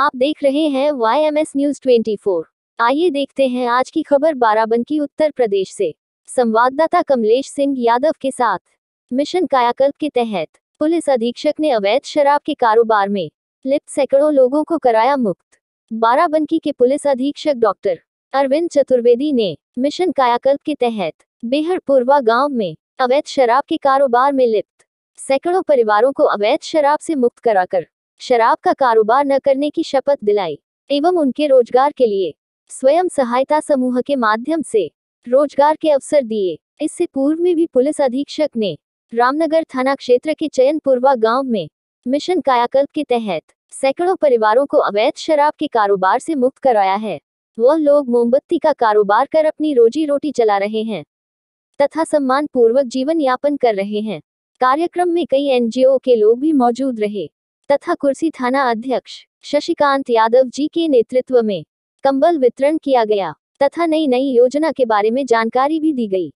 आप देख रहे हैं Y M S news twenty four आइए देखते हैं आज की खबर बाराबंकी उत्तर प्रदेश से संवाददाता कमलेश सिंह यादव के साथ मिशन कायाकल्प के तहत पुलिस अधीक्षक ने अवैध शराब के कारोबार में लिप्त सैकड़ों लोगों को कराया मुक्त बाराबंकी के पुलिस अधीक्षक डॉक्टर अरविंद चतुर्वेदी ने मिशन कायाकल्प के तहत बेहर पूर्वा गाँव में अवैध शराब के कारोबार में लिप्त सैकड़ों परिवारों को अवैध शराब से मुक्त कराकर शराब का कारोबार न करने की शपथ दिलाई एवं उनके रोजगार के लिए स्वयं सहायता समूह के माध्यम से रोजगार के अवसर दिए इससे पूर्व में भी पुलिस अधीक्षक ने रामनगर थाना क्षेत्र के चयनपुरवा गांव में मिशन कायाकल्प के तहत सैकड़ों परिवारों को अवैध शराब के कारोबार से मुक्त कराया है वह लोग मोमबत्ती का कारोबार कर अपनी रोजी रोटी चला रहे हैं तथा सम्मान पूर्वक जीवन यापन कर रहे हैं कार्यक्रम में कई एनजीओ के लोग भी मौजूद रहे तथा कुर्सी थाना अध्यक्ष शशिकांत यादव जी के नेतृत्व में कंबल वितरण किया गया तथा नई नई योजना के बारे में जानकारी भी दी गई